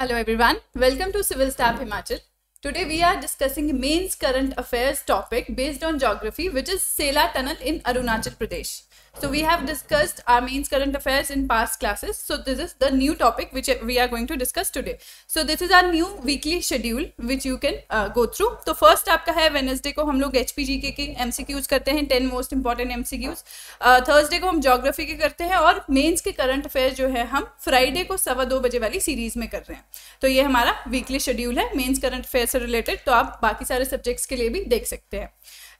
Hello everyone welcome to civil staff Himachal today we are discussing mains current affairs topic based on geography which is Sela tunnel in Arunachal Pradesh so we have discussed our mains current affairs in past classes so this is the new topic which we are going to discuss today so this is our new weekly schedule which you can go through तो first आपका है Wednesday को हम लोग H P G के M C Qs करते हैं ten most important M C Qs Thursday को हम जोग्राफी के करते हैं और मेन्स के करंट अफेयर जो है हम फ्राइडे को सवा दो बजे वाली सीरीज में कर रहे हैं तो ये हमारा वीकली शेड्यूल है मेन्स करंट अफेयर्स से रिलेटेड तो आप बाकी सारे सब्जेक्ट्स के लिए भी देख सकते हैं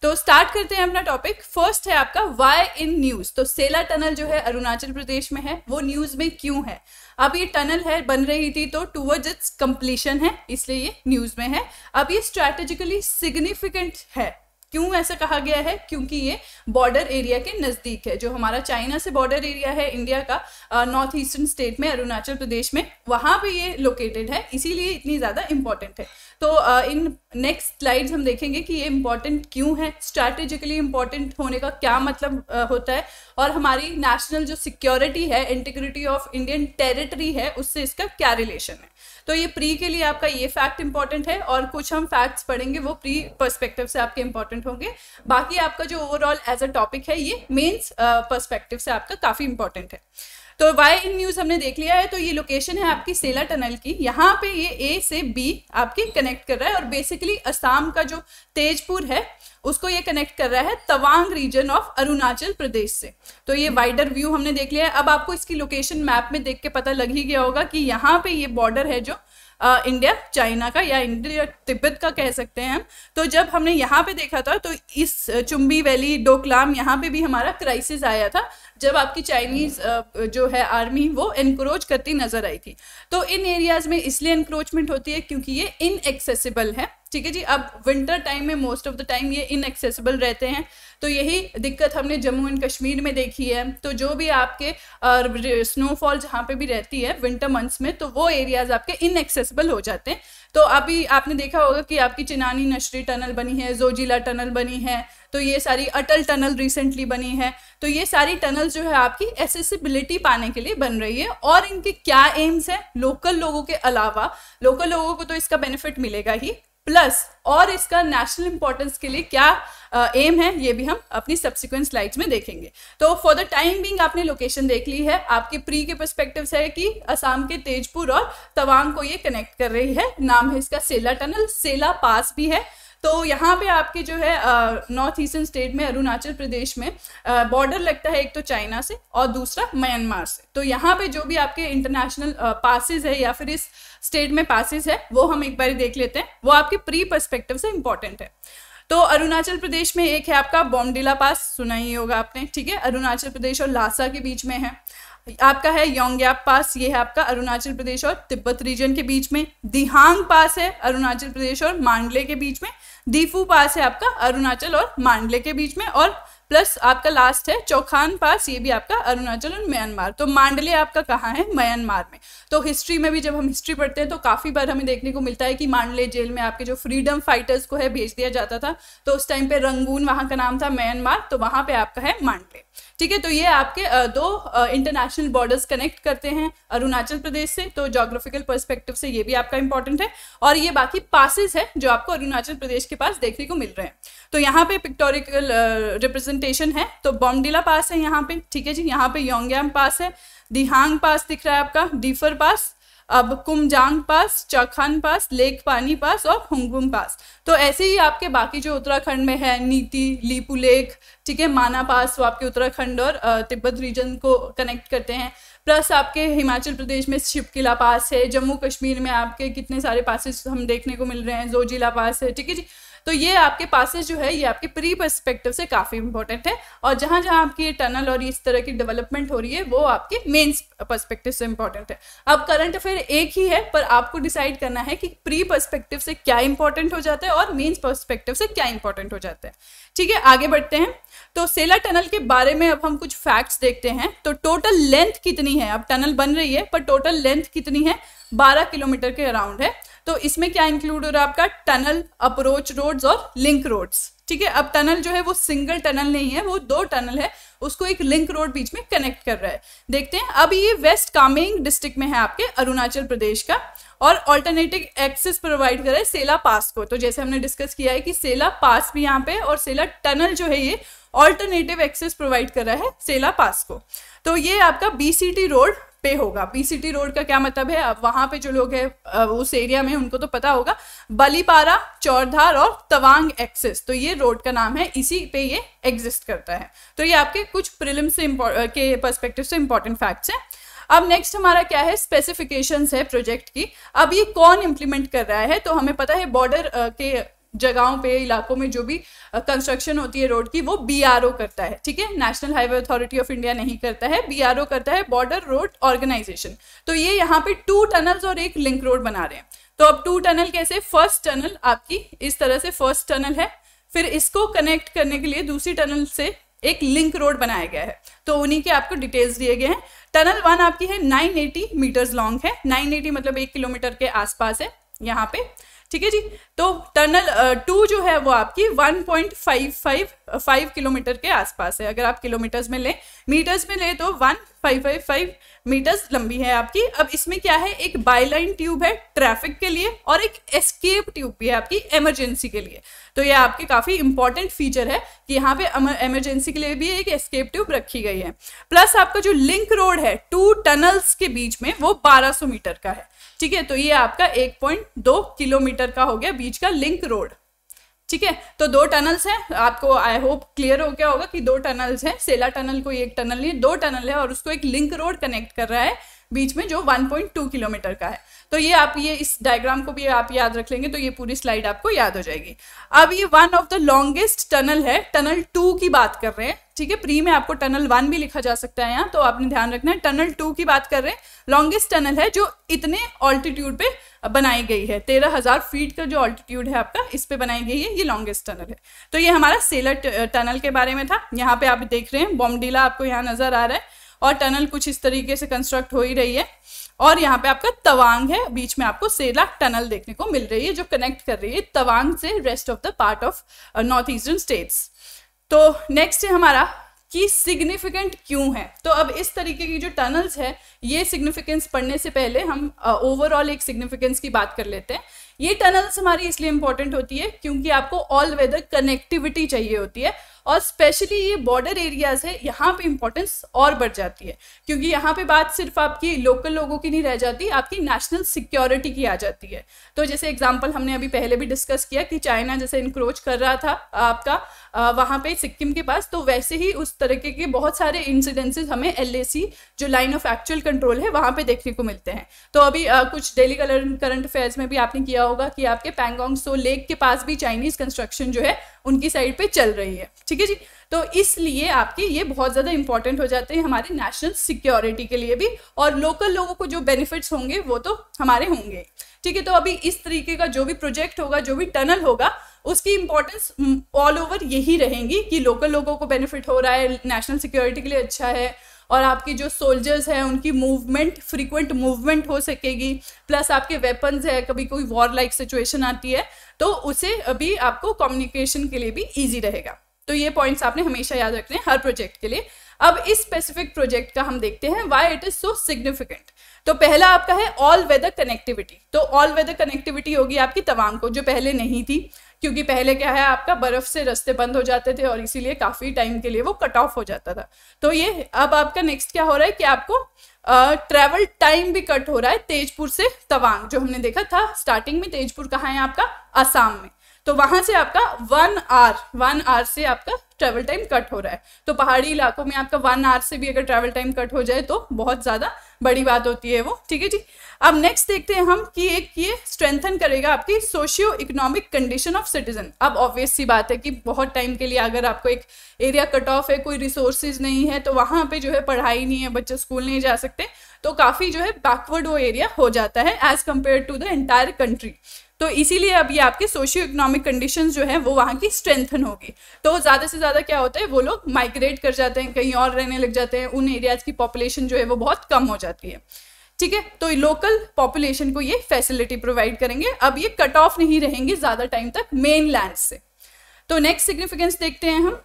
तो स्टार्ट करते हैं अपना टॉपिक फर्स्ट है आपका वाई इन न्यूज तो सेला टनल जो है अरुणाचल प्रदेश में है वो न्यूज में क्यों है अब ये टनल है बन रही थी तो टूवर्ड इट्स कंप्लीशन है इसलिए ये न्यूज में है अब ये स्ट्रैटेजिकली सिग्निफिकेंट है क्यों ऐसा कहा गया है क्योंकि ये बॉर्डर एरिया के नज़दीक है जो हमारा चाइना से बॉर्डर एरिया है इंडिया का नॉर्थ ईस्टर्न स्टेट में अरुणाचल प्रदेश में वहाँ पे ये लोकेटेड है इसीलिए इतनी ज़्यादा इम्पॉर्टेंट है तो इन नेक्स्ट स्लाइड्स हम देखेंगे कि ये इम्पॉर्टेंट क्यों है स्ट्रैटेजिकली इम्पॉर्टेंट होने का क्या मतलब होता है और हमारी नेशनल जो सिक्योरिटी है इंटीग्रिटी ऑफ इंडियन टेरिटरी है उससे इसका क्या रिलेशन है तो ये प्री के लिए आपका ये फैक्ट इंपॉर्टेंट है और कुछ हम फैक्ट्स पढ़ेंगे वो प्री परस्पेक्टिव से आपके इंपॉर्टेंट डिफरेंट होंगे बाकी आपका जो ओवरऑल एज अ टॉपिक है ये मेन्स परस्पेक्टिव uh, से आपका काफ़ी इंपॉर्टेंट है तो वाई इन न्यूज हमने देख लिया है तो ये लोकेशन है आपकी सेला टनल की यहाँ पे ये ए से बी आपकी कनेक्ट कर रहा है और बेसिकली असम का जो तेजपुर है उसको ये कनेक्ट कर रहा है तवांग रीजन ऑफ अरुणाचल प्रदेश से तो ये वाइडर व्यू हमने देख लिया है अब आपको इसकी लोकेशन मैप में देख के पता लग ही गया होगा कि यहाँ पे ये बॉर्डर है जो इंडिया चाइना का या इंडिया तिब्बत का कह सकते हैं हम तो जब हमने यहाँ पे देखा था तो इस चुम्बी वैली डोकलाम यहाँ पे भी हमारा क्राइसिस आया था जब आपकी चाइनीज जो है आर्मी वो इनक्रोच करती नज़र आई थी तो इन एरियाज़ में इसलिए इनक्रोचमेंट होती है क्योंकि ये इनएक्सेसिबल है ठीक है जी अब विंटर टाइम में मोस्ट ऑफ द टाइम ये इनएक्सेसिबल रहते हैं तो यही दिक्कत हमने जम्मू एंड कश्मीर में देखी है तो जो भी आपके स्नोफॉल जहाँ पे भी रहती है विंटर मंथ्स में तो वो एरियाज आपके इनएक्सेसिबल हो जाते हैं तो अभी आपने देखा होगा कि आपकी चिनानी नशरी टनल बनी है जोजिला टनल बनी है तो ये सारी अटल टनल रिसेंटली बनी है तो ये सारी टनल जो है आपकी एसेसिबिलिटी पाने के लिए बन रही है और इनके क्या एम्स हैं लोकल लोगों के अलावा लोकल लोगों को तो इसका बेनिफिट मिलेगा ही प्लस और इसका नेशनल इंपॉर्टेंस के लिए क्या एम है ये भी हम अपनी सब्सिक्वेंट स्लाइड्स में देखेंगे तो फॉर द टाइम बिंग आपने लोकेशन देख ली है आपके प्री के परस्पेक्टिव है कि असम के तेजपुर और तवांग को ये कनेक्ट कर रही है नाम है इसका सेला टनल सेला पास भी है तो यहाँ पे आपके जो है नॉर्थ ईस्टर्न स्टेट में अरुणाचल प्रदेश में बॉर्डर लगता है एक तो चाइना से और दूसरा म्यांमार से तो यहाँ पे जो भी आपके इंटरनेशनल पासिस है या फिर इस स्टेट में पासिस है वो हम एक बार देख लेते हैं वो आपके प्री परस्पेक्टिव से इंपॉर्टेंट है तो अरुणाचल प्रदेश में एक है आपका बॉम्डिला पास सुना ही होगा आपने ठीक है अरुणाचल प्रदेश और लासा के बीच में है आपका है योंग्याप पास ये है आपका अरुणाचल प्रदेश और तिब्बत रीजन के बीच में दिहांग पास है अरुणाचल प्रदेश और मांडले के बीच में दीफू पास है आपका अरुणाचल और मांडले के बीच में और प्लस आपका लास्ट है चौखान पास ये भी आपका अरुणाचल और म्यांमार तो मांडले आपका कहाँ है म्यांमार में तो हिस्ट्री में भी जब हम हिस्ट्री पढ़ते हैं तो काफ़ी बार हमें देखने को मिलता है कि मांडले जेल में आपके जो फ्रीडम फाइटर्स को है भेज दिया जाता था तो उस टाइम पे रंगून वहाँ का नाम था म्यांमार तो वहाँ पे आपका है मांडले ठीक है तो ये आपके दो इंटरनेशनल बॉर्डर्स कनेक्ट करते हैं अरुणाचल प्रदेश से तो जोग्राफिकल परस्पेक्टिव से ये भी आपका इंपॉर्टेंट है और ये बाकी पासिस है जो आपको अरुणाचल प्रदेश के पास देखने को मिल रहे हैं तो यहाँ पे पिक्टोरिकल रिप्रेजेंटेशन है तो बॉमडिला पास है यहाँ पे ठीक है जी यहाँ पे योंग्याम पास है दिहांग पास दिख रहा है आपका डीफर पास अब कुमजांग पास चखन पास लेक पानी पास और हुंगबुम पास तो ऐसे ही आपके बाकी जो उत्तराखंड में है नीति लीपू लेक ठीक है माना पास वो आपके उत्तराखंड और तिब्बत रीजन को कनेक्ट करते हैं प्लस आपके हिमाचल प्रदेश में शिपकिला पास है जम्मू कश्मीर में आपके कितने सारे पासेस हम देखने को मिल रहे हैं जोजिला पास है ठीक है जी तो ये आपके पासेज जो है ये आपके प्री परस्पेक्टिव से काफ़ी इंपॉर्टेंट है और जहां जहां आपकी ये टनल और इस तरह की डेवलपमेंट हो रही है वो आपके मेन परस्पेक्टिव से इंपॉर्टेंट है अब करंट अफेयर एक ही है पर आपको डिसाइड करना है कि प्री परस्पेक्टिव से क्या इंपॉर्टेंट हो जाता है और मेन्स परस्पेक्टिव से क्या इंपॉर्टेंट हो जाता है ठीक है आगे बढ़ते हैं तो सेला टनल के बारे में अब हम कुछ फैक्ट्स देखते हैं तो टोटल लेंथ कितनी है अब टनल बन रही है पर टोटल लेंथ कितनी है 12 किलोमीटर के अराउंड है तो इसमें क्या इंक्लूड हो रहा है आपका टनल अप्रोच रोड्स और लिंक रोड्स ठीक है अब टनल जो है वो सिंगल टनल नहीं है वो दो टनल है उसको एक लिंक रोड बीच में कनेक्ट कर रहा है देखते हैं अब ये वेस्ट कामेंग डिस्ट्रिक्ट में है आपके अरुणाचल प्रदेश का और ऑल्टरनेटिव एक्सेस प्रोवाइड करे सेला पास को तो जैसे हमने डिस्कस किया है कि सेला पास भी यहाँ पे और सेला टनल जो है ये ऑल्टरनेटिव एक्सेस प्रोवाइड कर रहा है सेला पास को तो ये आपका बीसीटी रोड पे होगा पीसीटी रोड का क्या मतलब है वहां पे जो लोग हैं उस एरिया में उनको तो पता होगा बलीपारा चौरधार और तवांग एक्सेस तो ये रोड का नाम है इसी पे ये एग्जिस्ट करता है तो ये आपके कुछ प्रिलिम से के परस्पेक्टिव से इंपॉर्टेंट फैक्ट्स हैं अब नेक्स्ट हमारा क्या है स्पेसिफिकेशंस है प्रोजेक्ट की अब ये कौन इम्प्लीमेंट कर रहा है तो हमें पता है बॉर्डर के जगहों पे इलाकों में जो भी कंस्ट्रक्शन होती है रोड की वो बी करता है ठीक है national highway authority of India नहीं करता है बी करता है बॉर्डर रोड ऑर्गेनाइजेशन तो ये यहाँ पे टू टनल्स और एक लिंक रोड बना रहे हैं तो अब टू टनल कैसे फर्स्ट टनल आपकी इस तरह से फर्स्ट टनल है फिर इसको कनेक्ट करने के लिए दूसरी टनल से एक लिंक रोड बनाया गया है तो उन्हीं के आपको डिटेल्स दिए गए हैं टनल वन आपकी है 980 मीटर्स लॉन्ग है 980 मतलब एक किलोमीटर के आसपास है यहाँ पे ठीक है जी तो टनल टू जो है वो आपकी 1.55 फाइव किलोमीटर के आसपास है अगर आप किलोमीटर्स में लें मीटर्स में लें तो one five five five metres लंबी है आपकी अब इसमें क्या है एक बाईलाइन ट्यूब है ट्रैफिक के लिए और एक एस्केप ट्यूब भी है आपकी इमरजेंसी के लिए तो ये आपके काफ़ी इंपॉर्टेंट फीचर है कि यहाँ पे इमरजेंसी के लिए भी एक एस्केप ट्यूब रखी गई है प्लस आपका जो लिंक रोड है टू टनल्स के बीच में वो बारह मीटर का है ठीक है तो ये आपका एक किलोमीटर का हो गया बीच का लिंक रोड ठीक है तो दो टनल्स हैं आपको आई होप क्लियर हो गया होगा कि दो टनल्स हैं सेला टनल कोई एक टनल नहीं दो टनल है और उसको एक लिंक रोड कनेक्ट कर रहा है बीच में जो 1.2 किलोमीटर का है तो ये आप ये इस डायग्राम को भी आप याद रख लेंगे तो ये पूरी स्लाइड आपको याद हो जाएगी अब ये one of the longest tunnel है टनल टू की बात कर रहे हैं ठीक है प्री में आपको टनल वन भी लिखा जा सकता है यहाँ तो आपने ध्यान रखना है टनल टू की बात कर रहे हैं लॉन्गेस्ट टनल है जो इतने ऑल्टीट्यूड पे बनाई गई है तेरह हजार फीट का जो ऑल्टीट्यूड है आपका इस पे बनाई गई है ये लॉन्गेस्ट टनल है तो ये हमारा सेलर टनल के बारे में था यहाँ पे आप देख रहे हैं बॉमडीला आपको यहाँ नजर आ रहा है और टनल कुछ इस तरीके से कंस्ट्रक्ट हो ही रही है और यहाँ पे आपका तवांग है बीच में आपको सेला टनल देखने को मिल रही है जो कनेक्ट कर रही है तवांग से rest of the part of north eastern states तो नेक्स्ट है हमारा कि सिग्निफिकेंट क्यों है तो अब इस तरीके की जो टनल्स है ये सिग्निफिकेंस पढ़ने से पहले हम ओवरऑल uh, एक सिग्निफिकेंस की बात कर लेते हैं ये टनल्स हमारी इसलिए इंपॉर्टेंट होती है क्योंकि आपको ऑल वेदर कनेक्टिविटी चाहिए होती है और स्पेशली ये बॉर्डर एरियाज़ है यहाँ पे इम्पोर्टेंस और बढ़ जाती है क्योंकि यहाँ पे बात सिर्फ आपकी लोकल लोगों की नहीं रह जाती आपकी नेशनल सिक्योरिटी की आ जाती है तो जैसे एग्जाम्पल हमने अभी पहले भी डिस्कस किया कि चाइना जैसे इंक्रोच कर रहा था आपका वहाँ पे सिक्किम के पास तो वैसे ही उस तरीके के बहुत सारे इंसिडेंसेज हमें एल जो लाइन ऑफ एक्चुअल कंट्रोल है वहाँ पे देखने को मिलते हैं तो अभी आ, कुछ डेली करंट अफेयर्स में भी आपने किया होगा कि आपके पैंगोंग सो लेक के पास भी चाइनीज़ कंस्ट्रक्शन जो है उनकी साइड पे चल रही है ठीक है जी तो इसलिए आपके ये बहुत ज़्यादा इंपॉर्टेंट हो जाते हैं हमारी नेशनल सिक्योरिटी के लिए भी और लोकल लोगों को जो बेनिफिट्स होंगे वो तो हमारे होंगे ठीक है तो अभी इस तरीके का जो भी प्रोजेक्ट होगा जो भी टनल होगा उसकी इंपॉर्टेंस ऑल ओवर यही रहेंगी कि लोकल लोगों को बेनिफिट हो रहा है नेशनल सिक्योरिटी के लिए अच्छा है और आपकी जो सोल्जर्स हैं उनकी मूवमेंट फ्रीक्वेंट मूवमेंट हो सकेगी प्लस आपके वेपन्स है कभी कोई वॉर लाइक सिचुएशन आती है तो उसे अभी आपको कम्युनिकेशन के लिए भी ईजी रहेगा तो ये पॉइंट्स आपने हमेशा याद रखने हैं हर प्रोजेक्ट के लिए अब इस स्पेसिफिक प्रोजेक्ट का हम देखते हैं why it is so significant तो पहला आपका है ऑल वेदर कनेक्टिविटी तो ऑल वेदर कनेक्टिविटी होगी आपकी तवांग को जो पहले नहीं थी क्योंकि पहले क्या है आपका बर्फ़ से रास्ते बंद हो जाते थे और इसीलिए काफ़ी टाइम के लिए वो कट ऑफ हो जाता था तो ये अब आपका नेक्स्ट क्या हो रहा है कि आपको ट्रैवल टाइम भी कट हो रहा है तेजपुर से तवांग जो हमने देखा था स्टार्टिंग में तेजपुर कहाँ है आपका आसाम में तो वहां से आपका वन आर वन आर से आपका ट्रेवल टाइम कट हो रहा है तो पहाड़ी इलाकों में आपका वन आर से भी अगर ट्रेवल टाइम कट हो जाए तो बहुत ज़्यादा बड़ी बात होती है वो ठीक है जी अब नेक्स्ट देखते हैं हम कि एक ये स्ट्रेंथन करेगा आपकी socio economic condition of citizen अब ऑब्वियस सी बात है कि बहुत टाइम के लिए अगर आपको एक एरिया कट ऑफ है कोई रिसोर्सेज नहीं है तो वहां पे जो है पढ़ाई नहीं है बच्चे स्कूल नहीं जा सकते तो काफ़ी जो है बैकवर्ड वो एरिया हो जाता है as compare to the entire country तो इसीलिए अब ये आपके सोशियो इकोनॉमिक कंडीशन जो है वो वहाँ की स्ट्रेंथन होगी तो ज़्यादा से ज़्यादा क्या होता है वो लोग माइग्रेट कर जाते हैं कहीं और रहने लग जाते हैं उन एरियाज़ की पॉपुलेशन जो है वो बहुत कम हो जाती है ठीक है तो लोकल पॉपुलेशन को ये फैसिलिटी प्रोवाइड करेंगे अब ये कट ऑफ नहीं रहेंगे ज़्यादा टाइम तक मेन लैंड से तो नेक्स्ट सिग्निफिकेंस देखते हैं हम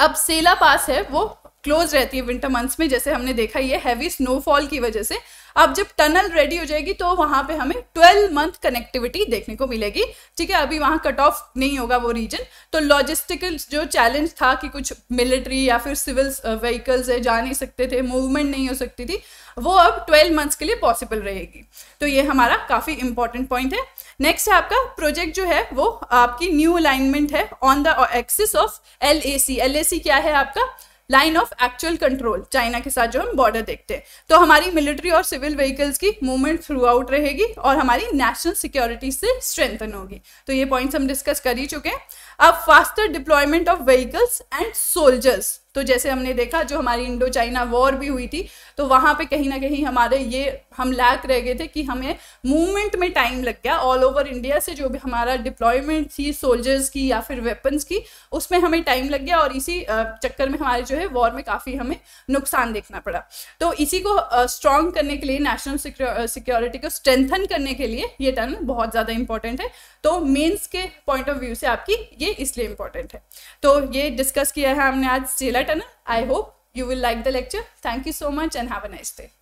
अब सेला पास है वो क्लोज रहती है विंटर मंथ्स में जैसे हमने देखा ये हैवी स्नोफॉल की वजह से अब जब टनल रेडी हो जाएगी तो वहां पे हमें 12 मंथ कनेक्टिविटी देखने को मिलेगी ठीक है अभी वहां कट ऑफ नहीं होगा वो रीजन तो लॉजिस्टिकल जो चैलेंज था कि कुछ मिलिट्री या फिर सिविल व्हीकल्स है जा नहीं सकते थे मूवमेंट नहीं हो सकती थी वो अब 12 मंथ्स के लिए पॉसिबल रहेगी तो ये हमारा काफ़ी इंपॉर्टेंट पॉइंट है नेक्स्ट है आपका प्रोजेक्ट जो है वो आपकी न्यू अलाइनमेंट है on the axis of L A C L A C क्या है आपका line of actual control China के साथ जो हम बॉर्डर देखते हैं तो हमारी मिलिट्री और सिविल व्हीकल्स की मूवमेंट थ्रू आउट रहेगी और हमारी नेशनल सिक्योरिटी से स्ट्रेंथन होगी तो ये पॉइंट्स हम डिस्कस कर ही चुके हैं अब faster deployment of vehicles and soldiers तो जैसे हमने देखा जो हमारी इंडो चाइना वॉर भी हुई थी तो वहाँ पे कहीं ना कहीं हमारे ये हम लैक रह गए थे कि हमें मूवमेंट में टाइम लग गया ऑल ओवर इंडिया से जो भी हमारा डिप्लॉयमेंट थी सोल्जर्स की या फिर वेपन्स की उसमें हमें टाइम लग गया और इसी चक्कर में हमारे जो है वॉर में काफ़ी हमें नुकसान देखना पड़ा तो इसी को स्ट्रॉन्ग करने के लिए नेशनल सिक्योरिटी को स्ट्रेंथन करने के लिए ये टर्न बहुत ज़्यादा इंपॉर्टेंट है तो मेन्स के पॉइंट ऑफ व्यू से आपकी ये इसलिए इंपॉर्टेंट है तो ये डिस्कस किया है हमने आज जेला Tanna, I hope you will like the lecture. Thank you so much and have a nice day.